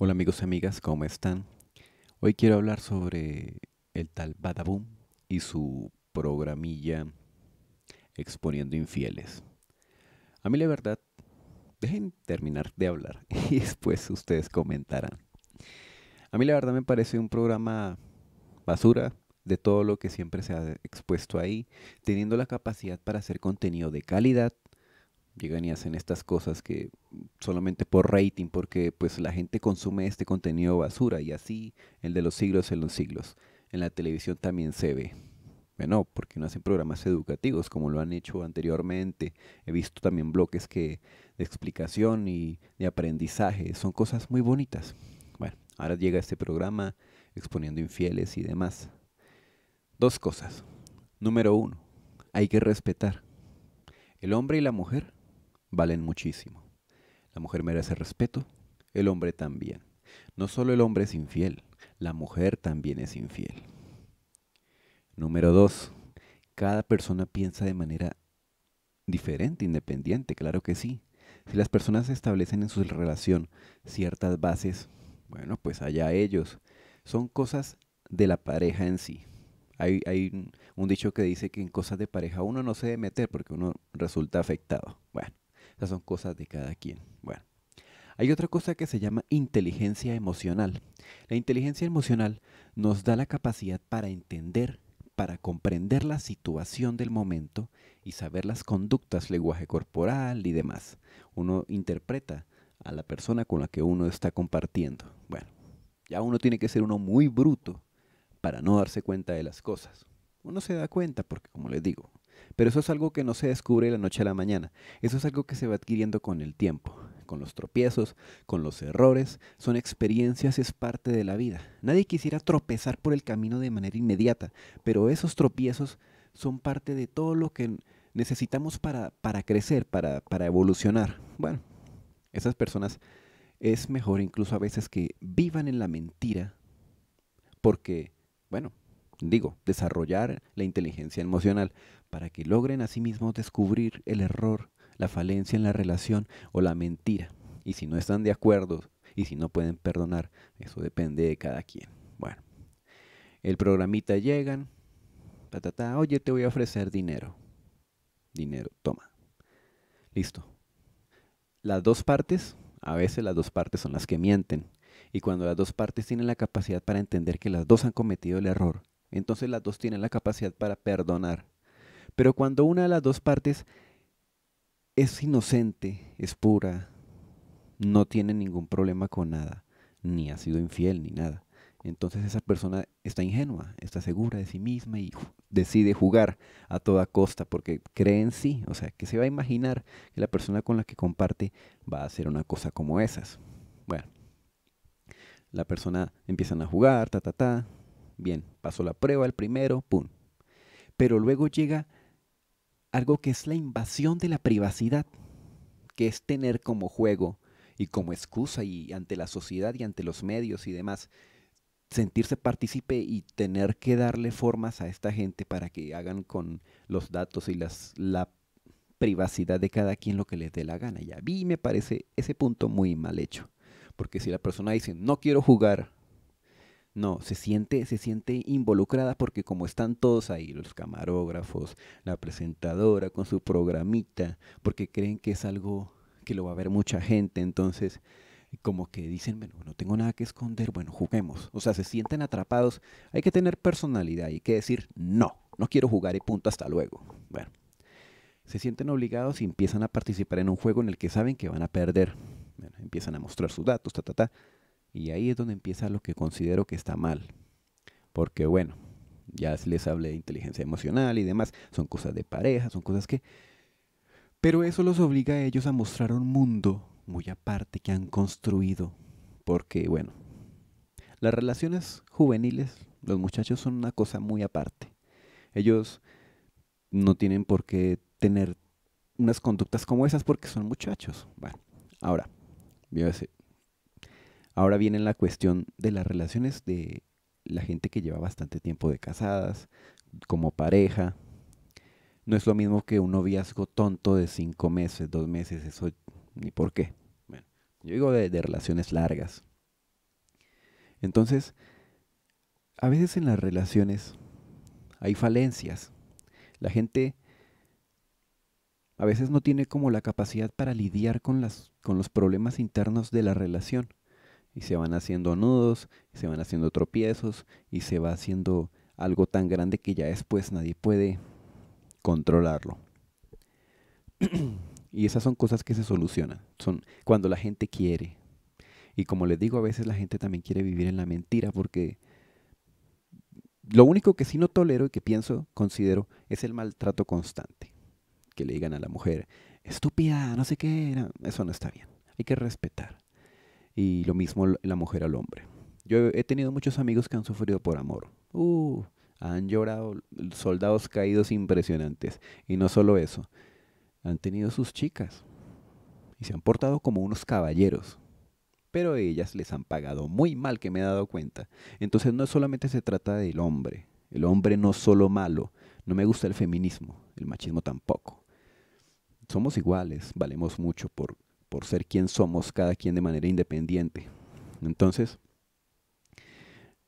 Hola amigos y amigas, ¿cómo están? Hoy quiero hablar sobre el tal Badaboom y su programilla exponiendo infieles. A mí la verdad, dejen terminar de hablar y después ustedes comentarán. A mí la verdad me parece un programa basura de todo lo que siempre se ha expuesto ahí, teniendo la capacidad para hacer contenido de calidad llegan y hacen estas cosas que solamente por rating, porque pues la gente consume este contenido basura y así el de los siglos en los siglos. En la televisión también se ve. Bueno, porque no hacen programas educativos como lo han hecho anteriormente. He visto también bloques que de explicación y de aprendizaje. Son cosas muy bonitas. Bueno, ahora llega este programa exponiendo infieles y demás. Dos cosas. Número uno, hay que respetar. El hombre y la mujer valen muchísimo. La mujer merece respeto, el hombre también. No solo el hombre es infiel, la mujer también es infiel. Número dos, cada persona piensa de manera diferente, independiente, claro que sí. Si las personas establecen en su relación ciertas bases, bueno, pues allá ellos. Son cosas de la pareja en sí. Hay, hay un dicho que dice que en cosas de pareja uno no se debe meter porque uno resulta afectado. Esas son cosas de cada quien. Bueno, hay otra cosa que se llama inteligencia emocional. La inteligencia emocional nos da la capacidad para entender, para comprender la situación del momento y saber las conductas, lenguaje corporal y demás. Uno interpreta a la persona con la que uno está compartiendo. Bueno, ya uno tiene que ser uno muy bruto para no darse cuenta de las cosas. Uno se da cuenta porque, como les digo, pero eso es algo que no se descubre de la noche a la mañana. Eso es algo que se va adquiriendo con el tiempo, con los tropiezos, con los errores. Son experiencias, es parte de la vida. Nadie quisiera tropezar por el camino de manera inmediata, pero esos tropiezos son parte de todo lo que necesitamos para, crecer, para, para evolucionar. Bueno, esas personas es mejor incluso a veces que vivan en la mentira porque, bueno, digo, desarrollar la inteligencia emocional para que logren asimismo sí descubrir el error, la falencia en la relación o la mentira. Y si no están de acuerdo y si no pueden perdonar, eso depende de cada quien. Bueno, el programita llegan, ta, ta, ta, oye, te voy a ofrecer dinero. Dinero, toma. Listo. Las dos partes, a veces las dos partes son las que mienten. Y cuando las dos partes tienen la capacidad para entender que las dos han cometido el error, entonces las dos tienen la capacidad para perdonar. Pero cuando una de las dos partes es inocente, es pura, no tiene ningún problema con nada, ni ha sido infiel, ni nada. Entonces esa persona está ingenua, está segura de sí misma y decide jugar a toda costa porque cree en sí. O sea, que se va a imaginar que la persona con la que comparte va a hacer una cosa como esas. Bueno, la persona empiezan a jugar, ta, ta, ta, bien, pasó la prueba el primero, ¡pum! Pero luego llega algo que es la invasión de la privacidad, que es tener como juego y como excusa y ante la sociedad y ante los medios y demás, sentirse partícipe y tener que darle formas a esta gente para que hagan con los datos y las, la privacidad de cada quien lo que les dé la gana. Y a mí me parece ese punto muy mal hecho. Porque si la persona dice, no quiero jugar no, se siente, se siente involucrada porque como están todos ahí, los camarógrafos, la presentadora con su programita, porque creen que es algo que lo va a ver mucha gente, entonces como que dicen, bueno, no tengo nada que esconder, bueno, juguemos. O sea, se sienten atrapados. Hay que tener personalidad, hay que decir, no, no quiero jugar y punto, hasta luego. Bueno, se sienten obligados y empiezan a participar en un juego en el que saben que van a perder. Bueno, empiezan a mostrar sus datos, ta, ta, ta. Y ahí es donde empieza lo que considero que está mal. Porque bueno, ya les hablé de inteligencia emocional y demás. Son cosas de pareja, son cosas que... Pero eso los obliga a ellos a mostrar un mundo muy aparte que han construido. Porque bueno, las relaciones juveniles, los muchachos son una cosa muy aparte. Ellos no tienen por qué tener unas conductas como esas porque son muchachos. Bueno, ahora, voy a decir, Ahora viene la cuestión de las relaciones de la gente que lleva bastante tiempo de casadas, como pareja. No es lo mismo que un noviazgo tonto de cinco meses, dos meses, eso ni por qué. yo digo de, de relaciones largas. Entonces, a veces en las relaciones hay falencias. La gente a veces no tiene como la capacidad para lidiar con, las, con los problemas internos de la relación y se van haciendo nudos, se van haciendo tropiezos y se va haciendo algo tan grande que ya después nadie puede controlarlo. y esas son cosas que se solucionan, son cuando la gente quiere. Y como les digo, a veces la gente también quiere vivir en la mentira porque lo único que sí no tolero y que pienso, considero, es el maltrato constante. Que le digan a la mujer, estúpida, no sé qué, eso no está bien. Hay que respetar y lo mismo la mujer al hombre. Yo he tenido muchos amigos que han sufrido por amor. Uh, han llorado soldados caídos impresionantes. Y no solo eso, han tenido sus chicas y se han portado como unos caballeros. Pero ellas les han pagado muy mal que me he dado cuenta. Entonces no solamente se trata del hombre. El hombre no solo malo. No me gusta el feminismo, el machismo tampoco. Somos iguales, valemos mucho por por ser quien somos cada quien de manera independiente. Entonces,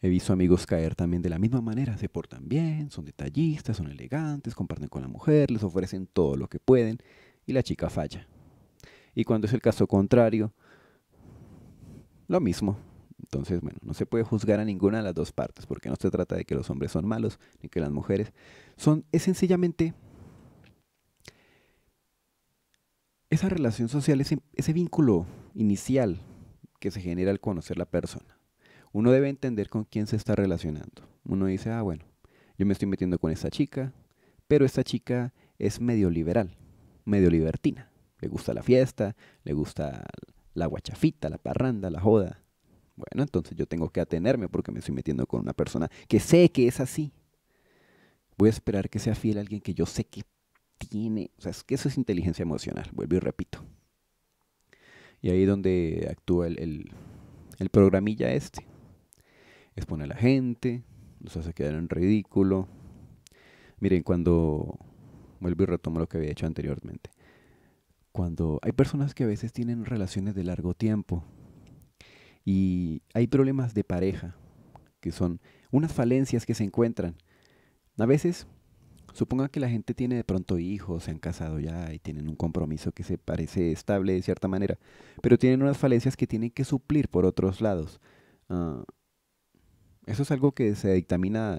he visto amigos caer también de la misma manera, se portan bien, son detallistas, son elegantes, comparten con la mujer, les ofrecen todo lo que pueden y la chica falla. Y cuando es el caso contrario, lo mismo. Entonces, bueno, no se puede juzgar a ninguna de las dos partes, porque no se trata de que los hombres son malos ni que las mujeres son, es sencillamente esa relación social, ese, vínculo inicial que se genera al conocer la persona, uno debe entender con quién se está relacionando. Uno dice, ah, bueno, yo me estoy metiendo con esta chica, pero esta chica es medio liberal, medio libertina. Le gusta la fiesta, le gusta la guachafita, la parranda, la joda. Bueno, entonces yo tengo que atenerme porque me estoy metiendo con una persona que sé que es así. Voy a esperar que sea fiel a alguien que yo sé que tiene, o sea, es que eso es inteligencia emocional, vuelvo y repito. Y ahí donde actúa el, el, el programilla este. Expone a la gente, los hace quedar en ridículo. Miren, cuando, vuelvo y retomo lo que había hecho anteriormente, cuando hay personas que a veces tienen relaciones de largo tiempo y hay problemas de pareja, que son unas falencias que se encuentran. A veces Suponga que la gente tiene de pronto hijos, se han casado ya y tienen un compromiso que se parece estable de cierta manera, pero tienen unas falencias que tienen que suplir por otros lados. Ah, eso es algo que se dictamina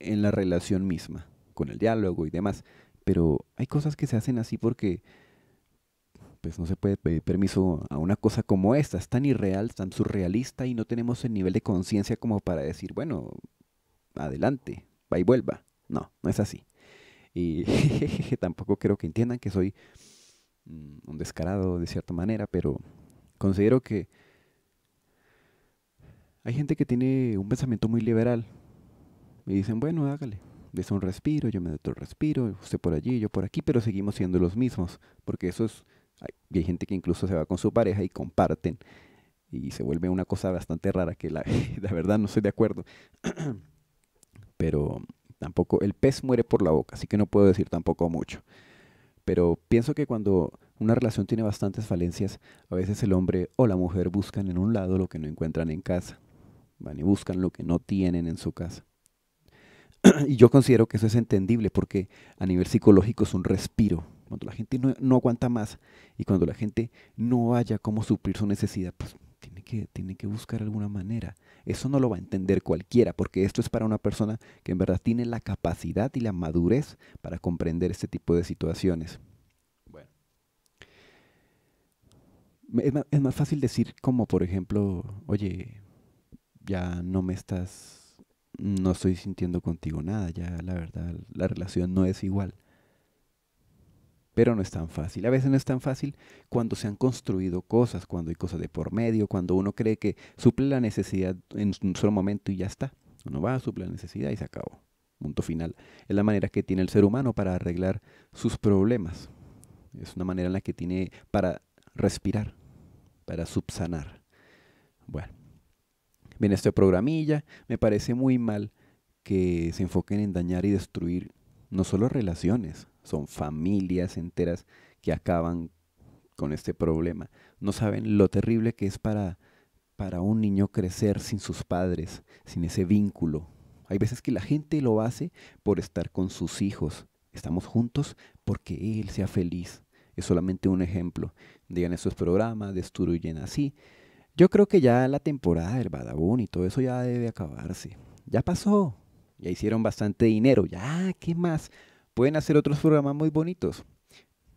en la relación misma, con el diálogo y demás, pero hay cosas que se hacen así porque pues no se puede pedir permiso a una cosa como esta, es tan irreal, tan surrealista y no tenemos el nivel de conciencia como para decir, bueno, adelante, va y vuelva. No, no es así. Y tampoco creo que entiendan que soy mm, un descarado de cierta manera, pero considero que hay gente que tiene un pensamiento muy liberal y dicen, bueno, hágale, des un respiro, yo me doy otro respiro, usted por allí, yo por aquí, pero seguimos siendo los mismos, porque eso es, hay, hay gente que incluso se va con su pareja y comparten y se vuelve una cosa bastante rara que la, la verdad no estoy de acuerdo. pero Tampoco, el pez muere por la boca, así que no puedo decir tampoco mucho. Pero pienso que cuando una relación tiene bastantes falencias, a veces el hombre o la mujer buscan en un lado lo que no encuentran en casa. Van y buscan lo que no tienen en su casa. y yo considero que eso es entendible porque a nivel psicológico es un respiro. Cuando la gente no, no aguanta más y cuando la gente no haya cómo suplir su necesidad, pues que, tiene que buscar alguna manera. Eso no lo va a entender cualquiera, porque esto es para una persona que en verdad tiene la capacidad y la madurez para comprender este tipo de situaciones. Bueno. Es más, es más fácil decir como, por ejemplo, oye, ya no me estás, no estoy sintiendo contigo nada, ya la verdad, la relación no es igual pero no es tan fácil. A veces no es tan fácil cuando se han construido cosas, cuando hay cosas de por medio, cuando uno cree que suple la necesidad en un solo momento y ya está. Uno va, suple la necesidad y se acabó. Punto final. Es la manera que tiene el ser humano para arreglar sus problemas. Es una manera en la que tiene para respirar, para subsanar. Bueno, bien, este programilla. Me parece muy mal que se enfoquen en dañar y destruir no solo relaciones, son familias enteras que acaban con este problema. No saben lo terrible que es para, para un niño crecer sin sus padres, sin ese vínculo. Hay veces que la gente lo hace por estar con sus hijos. Estamos juntos porque él sea feliz. Es solamente un ejemplo. Digan esos programas, destruyen así. Yo creo que ya la temporada del Badabun y todo eso ya debe acabarse. Ya pasó. Ya hicieron bastante dinero. Ya, ¿qué más? pueden hacer otros programas muy bonitos.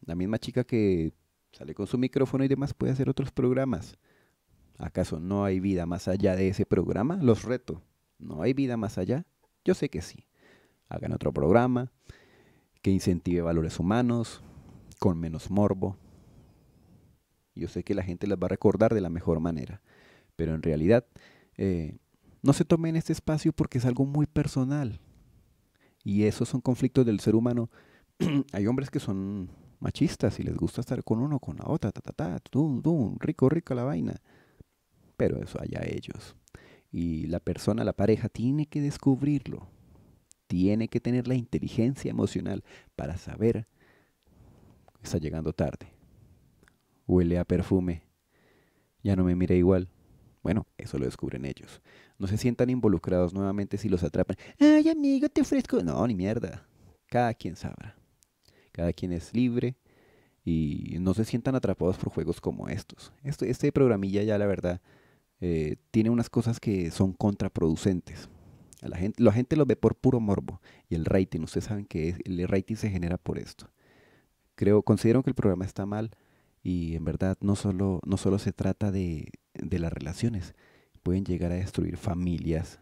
La misma chica que sale con su micrófono y demás puede hacer otros programas. ¿Acaso no hay vida más allá de ese programa? Los reto. ¿No hay vida más allá? Yo sé que sí. Hagan otro programa que incentive valores humanos, con menos morbo. Yo sé que la gente las va a recordar de la mejor manera, pero en realidad eh, no se tomen este espacio porque es algo muy personal. Y esos son conflictos del ser humano. Hay hombres que son machistas y les gusta estar con uno, con la otra, ta, ta, ta, dun dun, rico, rico la vaina. Pero eso allá ellos. Y la persona, la pareja, tiene que descubrirlo. Tiene que tener la inteligencia emocional para saber que está llegando tarde. Huele a perfume. Ya no me mira igual. Bueno, eso lo descubren ellos. No se sientan involucrados nuevamente si los atrapan. Ay, amigo, te ofrezco. No, ni mierda. Cada quien sabrá. Cada quien es libre y no se sientan atrapados por juegos como estos. Este, este programilla ya, la verdad, eh, tiene unas cosas que son contraproducentes. la, gente, la gente lo ve por puro morbo y el rating, ustedes saben que es, el rating se genera por esto. Creo, considero que el programa está mal y en verdad no solo, no solo se trata de, de las relaciones. Pueden llegar a destruir familias.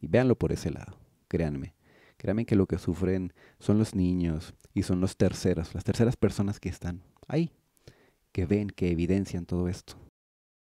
Y véanlo por ese lado, créanme. Créanme que lo que sufren son los niños y son los terceros, las terceras personas que están ahí, que ven, que evidencian todo esto.